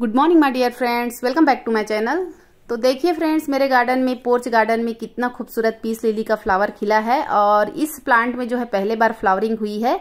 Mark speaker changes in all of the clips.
Speaker 1: good morning my dear friends welcome back to my channel तो देखिए friends मेरे garden में पोर्च गार्डन में कितना खूबसूरत पीस लिली का फ्लावर खिला है और इस प्लांट में जो है पहले बार फ्लावरिंग हुई है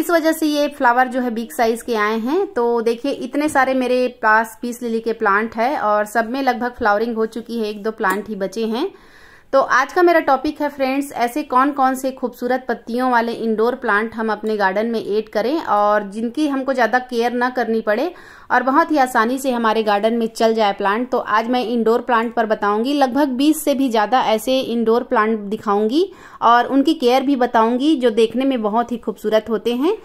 Speaker 1: इस वजह से ये फ्लावर जो है बिग साइज के आए हैं तो देखिए इतने सारे मेरे पास पीस लिली के प्लांट है और सब में लगभग फ्लावरिंग हो चुकी है एक दो प्लांट ही बचे हैं तो आज का मेरा टॉपिक है फ्रेंड्स ऐसे कौन कौन से खूबसूरत पत्तियों वाले इंडोर प्लांट हम अपने गार्डन में ऐड करें और जिनकी हमको ज़्यादा केयर ना करनी पड़े और बहुत ही आसानी से हमारे गार्डन में चल जाए प्लांट तो आज मैं इंडोर प्लांट पर बताऊंगी लगभग 20 से भी ज़्यादा ऐसे इंडोर प्लांट दिखाऊंगी और उनकी केयर भी बताऊंगी जो देखने में बहुत ही खूबसूरत होते हैं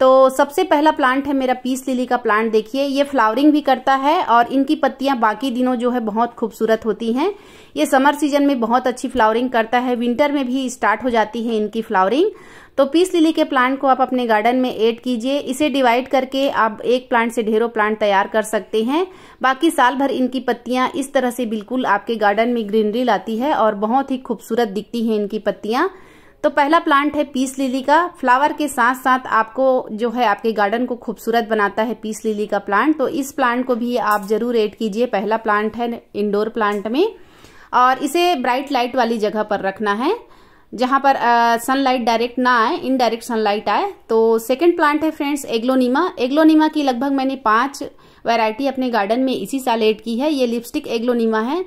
Speaker 1: तो सबसे पहला प्लांट है मेरा पीस लिली का प्लांट देखिए ये फ्लावरिंग भी करता है और इनकी पत्तियां बाकी दिनों जो है बहुत खूबसूरत होती हैं ये समर सीजन में बहुत अच्छी फ्लावरिंग करता है विंटर में भी स्टार्ट हो जाती है इनकी फ्लावरिंग तो पीस लिली के प्लांट को आप अपने गार्डन में ऐड कीजिए इसे डिवाइड करके आप एक प्लांट से ढेरों प्लांट तैयार कर सकते हैं बाकी साल भर इनकी पत्तियां इस तरह से बिल्कुल आपके गार्डन में ग्रीनरी लाती है और बहुत ही खूबसूरत दिखती है इनकी पत्तियां तो पहला प्लांट है पीस लिली का फ्लावर के साथ साथ आपको जो है आपके गार्डन को खूबसूरत बनाता है पीस लिली का प्लांट तो इस प्लांट को भी आप जरूर ऐड कीजिए पहला प्लांट है इंडोर प्लांट में और इसे ब्राइट लाइट वाली जगह पर रखना है जहाँ पर सनलाइट डायरेक्ट ना आए इनडायरेक्ट सनलाइट आए तो सेकंड प्लांट है फ्रेंड्स एग्लोनीमा एग्लोनीमा की लगभग मैंने पांच वैरायटी अपने गार्डन में इसी साल ऐड की है ये लिपस्टिक एग्लोनीमा है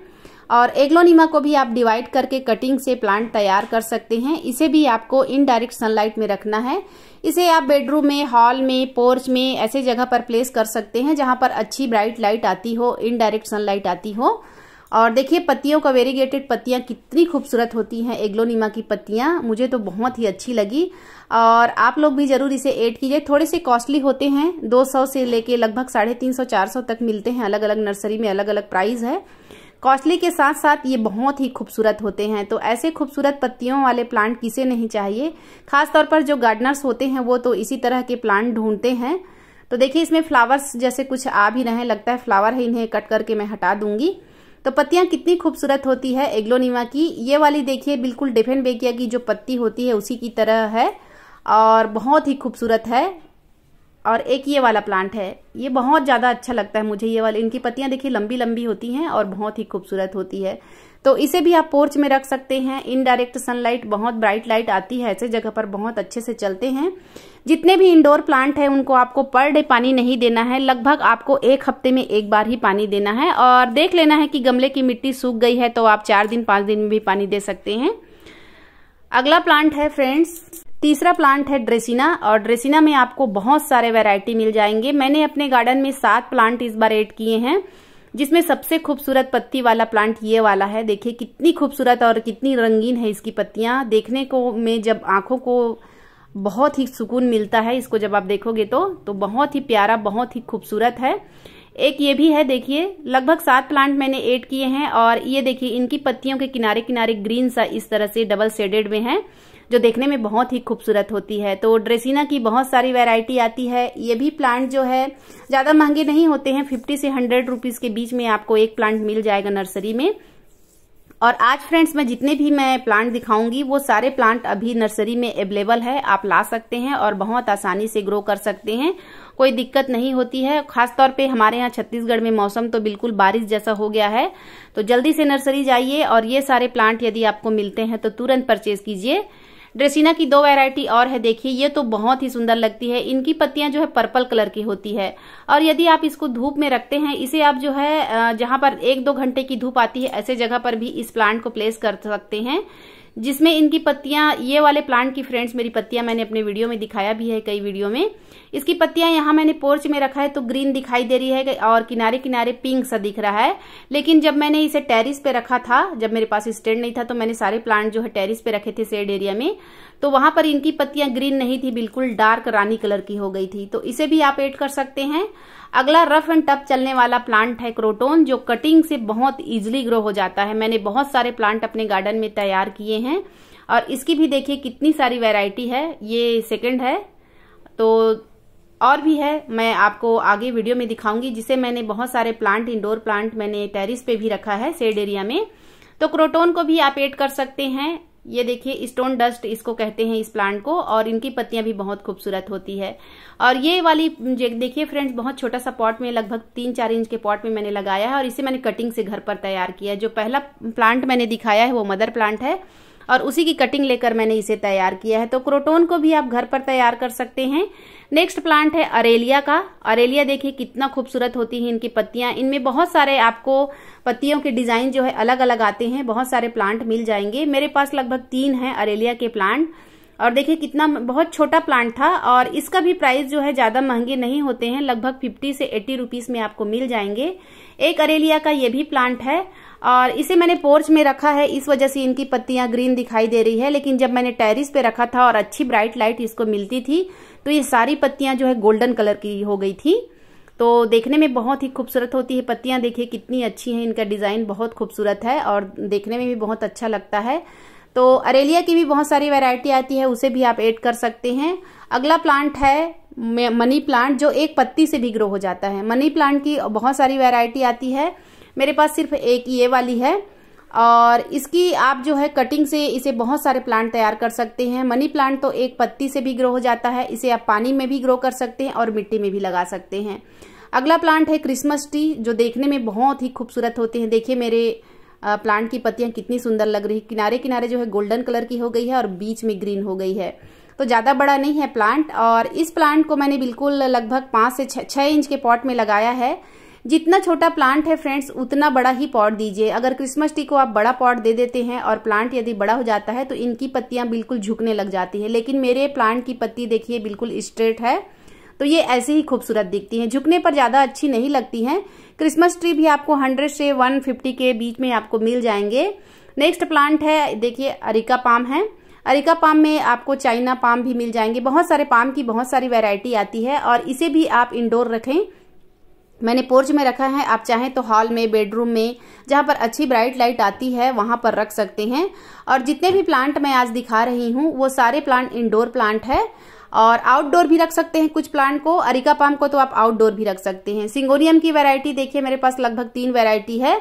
Speaker 1: और एग्लोनीमा को भी आप डिवाइड करके कटिंग से प्लांट तैयार कर सकते हैं इसे भी आपको इनडायरेक्ट सनलाइट में रखना है इसे आप बेडरूम में हॉल में पोर्च में ऐसे जगह पर प्लेस कर सकते हैं जहां पर अच्छी ब्राइट लाइट आती हो इनडायरेक्ट सनलाइट आती हो और देखिए पत्तियों का वेरीगेटेड पत्तियां कितनी खूबसूरत होती हैं एग्लोनीमा की पत्तियां मुझे तो बहुत ही अच्छी लगी और आप लोग भी ज़रूर इसे ऐड कीजिए थोड़े से कॉस्टली होते हैं 200 से लेके लगभग साढ़े तीन सौ चार सौ तक मिलते हैं अलग अलग नर्सरी में अलग अलग प्राइस है कॉस्टली के साथ साथ ये बहुत ही खूबसूरत होते हैं तो ऐसे खूबसूरत पत्तियों वाले प्लांट किसे नहीं चाहिए खासतौर पर जो गार्डनर्स होते हैं वो तो इसी तरह के प्लांट ढूंढते हैं तो देखिए इसमें फ्लावर्स जैसे कुछ आ भी रहे लगता है फ्लावर है इन्हें कट करके मैं हटा दूंगी तो पत्तियां कितनी खूबसूरत होती है एग्लोनिमा की ये वाली देखिए बिल्कुल डिफेंड बेकिया की जो पत्ती होती है उसी की तरह है और बहुत ही खूबसूरत है और एक ये वाला प्लांट है ये बहुत ज़्यादा अच्छा लगता है मुझे ये वाला इनकी पत्तियाँ देखिए लंबी लंबी होती हैं और बहुत ही खूबसूरत होती है तो इसे भी आप पोर्च में रख सकते हैं इनडायरेक्ट सनलाइट बहुत ब्राइट लाइट आती है ऐसे जगह पर बहुत अच्छे से चलते हैं जितने भी इंडोर प्लांट हैं उनको आपको पर डे पानी नहीं देना है लगभग आपको एक हफ्ते में एक बार ही पानी देना है और देख लेना है कि गमले की मिट्टी सूख गई है तो आप चार दिन पाँच दिन में भी पानी दे सकते हैं अगला प्लांट है फ्रेंड्स तीसरा प्लांट है ड्रेसिना और ड्रेसिना में आपको बहुत सारे वैरायटी मिल जाएंगे मैंने अपने गार्डन में सात प्लांट इस बार एड किए हैं जिसमें सबसे खूबसूरत पत्ती वाला प्लांट ये वाला है देखिए कितनी खूबसूरत और कितनी रंगीन है इसकी पत्तियां देखने को में जब आंखों को बहुत ही सुकून मिलता है इसको जब आप देखोगे तो तो बहुत ही प्यारा बहुत ही खूबसूरत है एक ये भी है देखिए लगभग सात प्लांट मैंने एड किए हैं और ये देखिए इनकी पत्तियों के किनारे किनारे ग्रीन सा इस तरह से डबल सेडेड में है जो देखने में बहुत ही खूबसूरत होती है तो ड्रेसिना की बहुत सारी वैरायटी आती है ये भी प्लांट जो है ज़्यादा महंगे नहीं होते हैं फिफ्टी से हंड्रेड रुपीज़ के बीच में आपको एक प्लांट मिल जाएगा नर्सरी में और आज फ्रेंड्स मैं जितने भी मैं प्लांट दिखाऊंगी वो सारे प्लांट अभी नर्सरी में अवेलेबल है आप ला सकते हैं और बहुत आसानी से ग्रो कर सकते हैं कोई दिक्कत नहीं होती है खासतौर पे हमारे यहाँ छत्तीसगढ़ में मौसम तो बिल्कुल बारिश जैसा हो गया है तो जल्दी से नर्सरी जाइए और ये सारे प्लांट यदि आपको मिलते हैं तो तुरंत परचेज कीजिए ड्रेसिना की दो वैरायटी और है देखिए ये तो बहुत ही सुंदर लगती है इनकी पत्तियां जो है पर्पल कलर की होती है और यदि आप इसको धूप में रखते हैं इसे आप जो है जहां पर एक दो घंटे की धूप आती है ऐसे जगह पर भी इस प्लांट को प्लेस कर सकते हैं जिसमें इनकी पत्तियां ये वाले प्लांट की फ्रेंड्स मेरी पत्तियां मैंने अपने वीडियो में दिखाया भी है कई वीडियो में इसकी पत्तियां यहाँ मैंने पोर्च में रखा है तो ग्रीन दिखाई दे रही है और किनारे किनारे पिंक सा दिख रहा है लेकिन जब मैंने इसे टेरिस पे रखा था जब मेरे पास स्टैंड नहीं था तो मैंने सारे प्लांट जो है टेरिस पे रखे थे सेड एरिया में तो वहां पर इनकी पत्तियां ग्रीन नहीं थी बिल्कुल डार्क रानी कलर की हो गई थी तो इसे भी आप एड कर सकते हैं अगला रफ एंड टफ चलने वाला प्लांट है क्रोटोन जो कटिंग से बहुत इजिली ग्रो हो जाता है मैंने बहुत सारे प्लांट अपने गार्डन में तैयार किए हैं हैं और इसकी भी देखिए कितनी सारी वैरायटी है ये सेकंड है तो और भी है मैं आपको आगे वीडियो में दिखाऊंगी जिसे मैंने बहुत सारे प्लांट इंडोर प्लांट मैंने टेरिस पे भी रखा है सेड एरिया में तो क्रोटोन को भी आप एड कर सकते हैं ये देखिए स्टोन डस्ट इसको कहते हैं इस प्लांट को और इनकी पत्तियां भी बहुत खूबसूरत होती है और ये वाली देखिए फ्रेंड्स बहुत छोटा सा पॉट में लगभग तीन चार इंच के पॉट में मैंने लगाया है और इसे मैंने कटिंग से घर पर तैयार किया है जो पहला प्लांट मैंने दिखाया है वो मदर प्लांट है और उसी की कटिंग लेकर मैंने इसे तैयार किया है तो क्रोटोन को भी आप घर पर तैयार कर सकते हैं नेक्स्ट प्लांट है अरेलिया का अरेलिया देखिए कितना खूबसूरत होती है इनकी पत्तियां इनमें बहुत सारे आपको पत्तियों के डिजाइन जो है अलग अलग आते हैं बहुत सारे प्लांट मिल जाएंगे मेरे पास लगभग तीन है अरेलिया के प्लांट और देखिए कितना बहुत छोटा प्लांट था और इसका भी प्राइस जो है ज्यादा महंगे नहीं होते हैं लगभग फिफ्टी से एट्टी रुपीस में आपको मिल जाएंगे एक अरेलिया का ये भी प्लांट है और इसे मैंने पोर्च में रखा है इस वजह से इनकी पत्तियां ग्रीन दिखाई दे रही है लेकिन जब मैंने टेरिस पे रखा था और अच्छी ब्राइट लाइट इसको मिलती थी तो ये सारी पत्तियां जो है गोल्डन कलर की हो गई थी तो देखने में बहुत ही खूबसूरत होती है पत्तियां देखिए कितनी अच्छी हैं इनका डिज़ाइन बहुत खूबसूरत है और देखने में भी बहुत अच्छा लगता है तो अरेलिया की भी बहुत सारी वैरायटी आती है उसे भी आप ऐड कर सकते हैं अगला प्लांट है मनी प्लांट जो एक पत्ती से भी ग्रो हो जाता है मनी प्लांट की बहुत सारी वैरायटी आती है मेरे पास सिर्फ एक ये वाली है और इसकी आप जो है कटिंग से इसे बहुत सारे प्लांट तैयार कर सकते हैं मनी प्लांट तो एक पत्ती से भी ग्रो हो जाता है इसे आप पानी में भी ग्रो कर सकते हैं और मिट्टी में भी लगा सकते हैं अगला प्लांट है क्रिसमस ट्री जो देखने में बहुत ही खूबसूरत होते हैं देखिए मेरे प्लांट की पत्तियां कितनी सुंदर लग रही किनारे किनारे जो है गोल्डन कलर की हो गई है और बीच में ग्रीन हो गई है तो ज़्यादा बड़ा नहीं है प्लांट और इस प्लांट को मैंने बिल्कुल लगभग पाँच से छः इंच के पॉट में लगाया है जितना छोटा प्लांट है फ्रेंड्स उतना बड़ा ही पॉट दीजिए अगर क्रिसमस ट्री को आप बड़ा पॉट दे देते हैं और प्लांट यदि बड़ा हो जाता है तो इनकी पत्तियां बिल्कुल झुकने लग जाती है लेकिन मेरे प्लांट की पत्ती देखिए बिल्कुल स्ट्रेट है तो ये ऐसे ही खूबसूरत दिखती हैं झुकने पर ज़्यादा अच्छी नहीं लगती हैं क्रिसमस ट्री भी आपको हंड्रेड से वन के बीच में आपको मिल जाएंगे नेक्स्ट प्लांट है देखिए अरिका पाम है अरिका पाम में आपको चाइना पाम भी मिल जाएंगे बहुत सारे पाम की बहुत सारी वैरायटी आती है और इसे भी आप इंडोर रखें मैंने पोर्च में रखा है आप चाहें तो हॉल में बेडरूम में जहाँ पर अच्छी ब्राइट लाइट आती है वहाँ पर रख सकते हैं और जितने भी प्लांट मैं आज दिखा रही हूँ वो सारे प्लांट इंडोर प्लांट है और आउटडोर भी रख सकते हैं कुछ प्लांट को अरिका पाम को तो आप आउटडोर भी रख सकते हैं सिंगोनियम की वेरायटी देखिए मेरे पास लगभग तीन वेरायटी है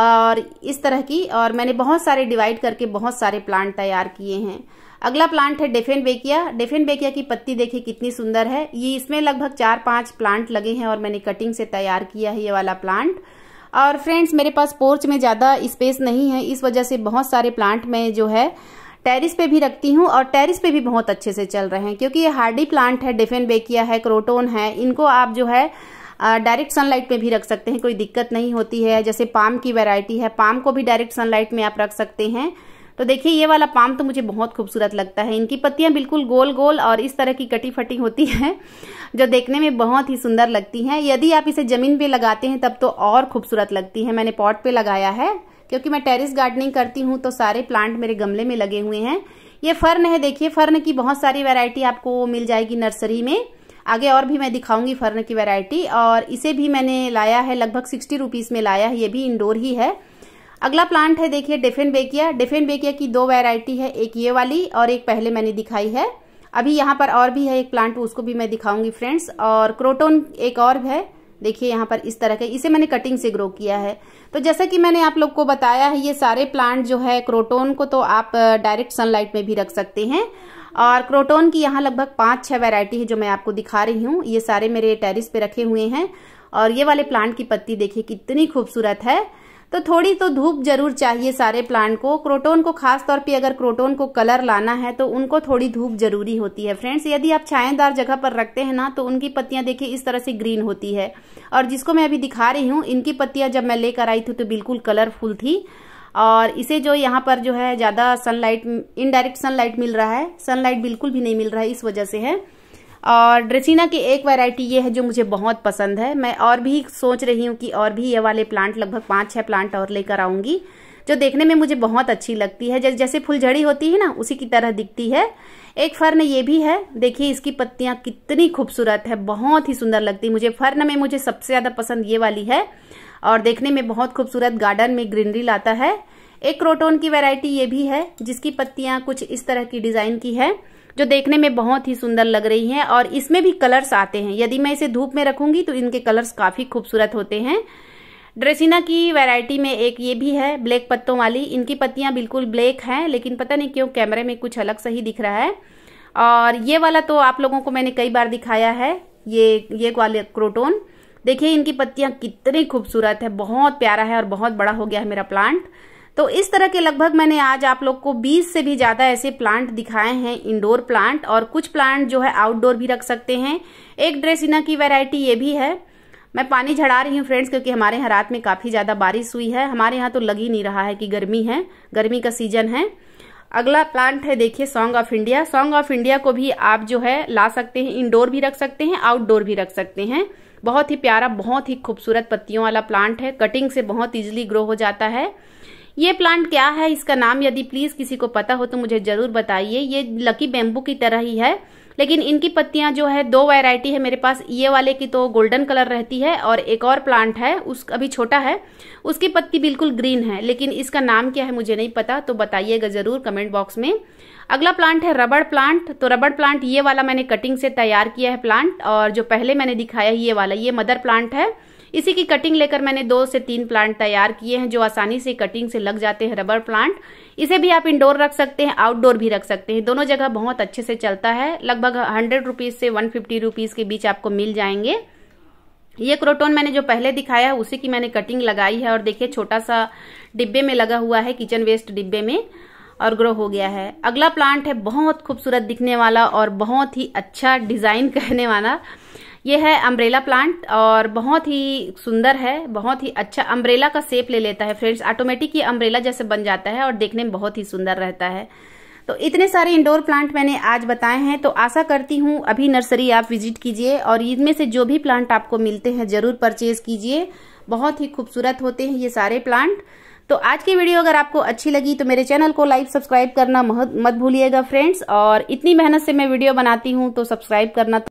Speaker 1: और इस तरह की और मैंने बहुत सारे डिवाइड करके बहुत सारे प्लांट तैयार किए हैं अगला प्लांट है डेफेन बेकिया डेफेन बेकिया की पत्ती देखिए कितनी सुंदर है ये इसमें लगभग चार पांच प्लांट लगे हैं और मैंने कटिंग से तैयार किया है ये वाला प्लांट और फ्रेंड्स मेरे पास पोर्च में ज़्यादा स्पेस नहीं है इस वजह से बहुत सारे प्लांट में जो है टेरिस पे भी रखती हूँ और टेरिस पे भी बहुत अच्छे से चल रहे हैं क्योंकि ये हार्डी प्लांट है डिफेन बेकिया है क्रोटोन है इनको आप जो है डायरेक्ट सनलाइट में भी रख सकते हैं कोई दिक्कत नहीं होती है जैसे पाम की वेरायटी है पाम को भी डायरेक्ट सनलाइट में आप रख सकते हैं तो देखिए ये वाला पाम तो मुझे बहुत खूबसूरत लगता है इनकी पत्तियां बिल्कुल गोल गोल और इस तरह की कटी फटी होती हैं जो देखने में बहुत ही सुंदर लगती हैं यदि आप इसे ज़मीन पे लगाते हैं तब तो और खूबसूरत लगती है मैंने पॉट पे लगाया है क्योंकि मैं टेरिस गार्डनिंग करती हूँ तो सारे प्लांट मेरे गमले में लगे हुए हैं ये फर्न है देखिए फर्न की बहुत सारी वेरायटी आपको मिल जाएगी नर्सरी में आगे और भी मैं दिखाऊंगी फर्न की वैरायटी और इसे भी मैंने लाया है लगभग सिक्सटी रुपीज़ में लाया है ये भी इंडोर ही है अगला प्लांट है देखिए डिफेन बेकिया डिफेन बेकिया की दो वैरायटी है एक ये वाली और एक पहले मैंने दिखाई है अभी यहाँ पर और भी है एक प्लांट उसको भी मैं दिखाऊंगी फ्रेंड्स और क्रोटोन एक और है देखिए यहाँ पर इस तरह के इसे मैंने कटिंग से ग्रो किया है तो जैसा कि मैंने आप लोग को बताया है ये सारे प्लांट जो है क्रोटोन को तो आप डायरेक्ट सनलाइट में भी रख सकते हैं और क्रोटोन की यहाँ लगभग पाँच छः वैरायटी है जो मैं आपको दिखा रही हूँ ये सारे मेरे टेरिस पे रखे हुए हैं और ये वाले प्लांट की पत्ती देखिए कितनी खूबसूरत है तो थोड़ी तो धूप जरूर चाहिए सारे प्लांट को क्रोटोन को खास तौर पे अगर क्रोटोन को कलर लाना है तो उनको थोड़ी धूप जरूरी होती है फ्रेंड्स यदि आप छायादार जगह पर रखते हैं ना तो उनकी पत्तियां देखिए इस तरह से ग्रीन होती है और जिसको मैं अभी दिखा रही हूँ इनकी पत्तियां जब मैं लेकर आई थी तो बिल्कुल कलरफुल थी और इसे जो यहाँ पर जो है ज़्यादा सनलाइट इनडायरेक्ट सनलाइट मिल रहा है सनलाइट बिल्कुल भी नहीं मिल रहा है इस वजह से है और ड्रेसिना की एक वैरायटी ये है जो मुझे बहुत पसंद है मैं और भी सोच रही हूँ कि और भी ये वाले प्लांट लगभग पाँच छः प्लांट और लेकर आऊँगी जो देखने में मुझे बहुत अच्छी लगती है जैसे फुलझड़ी होती है ना उसी की तरह दिखती है एक फर्न ये भी है देखिए इसकी पत्तियां कितनी खूबसूरत है बहुत ही सुंदर लगती है मुझे फर्न में मुझे सबसे ज़्यादा पसंद ये वाली है और देखने में बहुत खूबसूरत गार्डन में ग्रीनरी लाता है एक क्रोटोन की वैरायटी ये भी है जिसकी पत्तियां कुछ इस तरह की डिज़ाइन की है जो देखने में बहुत ही सुंदर लग रही है और इसमें भी कलर्स आते हैं यदि मैं इसे धूप में रखूंगी तो इनके कलर्स काफ़ी खूबसूरत होते हैं ड्रेसिना की वैरायटी में एक ये भी है ब्लैक पत्तों वाली इनकी पत्तियां बिल्कुल ब्लैक हैं लेकिन पता नहीं क्यों कैमरे में कुछ अलग सही ही दिख रहा है और ये वाला तो आप लोगों को मैंने कई बार दिखाया है ये ये वाले क्रोटोन देखिए इनकी पत्तियां कितनी खूबसूरत है बहुत प्यारा है और बहुत बड़ा हो गया है मेरा प्लांट तो इस तरह के लगभग मैंने आज आप लोग को 20 से भी ज़्यादा ऐसे प्लांट दिखाए हैं इंडोर प्लांट और कुछ प्लांट जो है आउटडोर भी रख सकते हैं एक ड्रेसिना की वैरायटी ये भी है मैं पानी झड़ा रही हूँ फ्रेंड्स क्योंकि हमारे यहाँ रात में काफ़ी ज़्यादा बारिश हुई है हमारे यहाँ तो लग ही नहीं रहा है कि गर्मी है गर्मी का सीजन है अगला प्लांट है देखिए song of India song of India को भी आप जो है ला सकते हैं इंडोर भी रख सकते हैं आउटडोर भी रख सकते हैं बहुत ही प्यारा बहुत ही खूबसूरत पत्तियों वाला प्लांट है कटिंग से बहुत इजिली ग्रो हो जाता है ये प्लांट क्या है इसका नाम यदि प्लीज किसी को पता हो तो मुझे जरूर बताइए ये लकी बेम्बू की तरह ही है लेकिन इनकी पत्तियां जो है दो वैरायटी है मेरे पास ये वाले की तो गोल्डन कलर रहती है और एक और प्लांट है उस अभी छोटा है उसकी पत्ती बिल्कुल ग्रीन है लेकिन इसका नाम क्या है मुझे नहीं पता तो बताइएगा ज़रूर कमेंट बॉक्स में अगला प्लांट है रबड़ प्लांट तो रबड़ प्लांट ये वाला मैंने कटिंग से तैयार किया है प्लांट और जो पहले मैंने दिखाया है ये वाला ये मदर प्लांट है इसी की कटिंग लेकर मैंने दो से तीन प्लांट तैयार किए हैं जो आसानी से कटिंग से लग जाते हैं रबर प्लांट इसे भी आप इंडोर रख सकते हैं आउटडोर भी रख सकते हैं दोनों जगह बहुत अच्छे से चलता है लगभग हंड्रेड रुपीज से वन फिफ्टी रुपीज के बीच आपको मिल जाएंगे ये क्रोटोन मैंने जो पहले दिखाया है उसी की मैंने कटिंग लगाई है और देखिये छोटा सा डिब्बे में लगा हुआ है किचन वेस्ट डिब्बे में और ग्रो हो गया है अगला प्लांट है बहुत खूबसूरत दिखने वाला और बहुत ही अच्छा डिजाइन कहने वाला ये है अम्ब्रेला प्लांट और बहुत ही सुंदर है बहुत ही अच्छा अम्ब्रेला का सेप ले लेता है फ्रेंड्स ऑटोमेटिक ये अम्ब्रेला जैसे बन जाता है और देखने में बहुत ही सुंदर रहता है तो इतने सारे इंडोर प्लांट मैंने आज बताए हैं तो आशा करती हूँ अभी नर्सरी आप विजिट कीजिए और इनमें से जो भी प्लांट आपको मिलते हैं ज़रूर परचेज कीजिए बहुत ही खूबसूरत होते हैं ये सारे प्लांट तो आज की वीडियो अगर आपको अच्छी लगी तो मेरे चैनल को लाइक सब्सक्राइब करना मत भूलिएगा फ्रेंड्स और इतनी मेहनत से मैं वीडियो बनाती हूँ तो सब्सक्राइब करना तो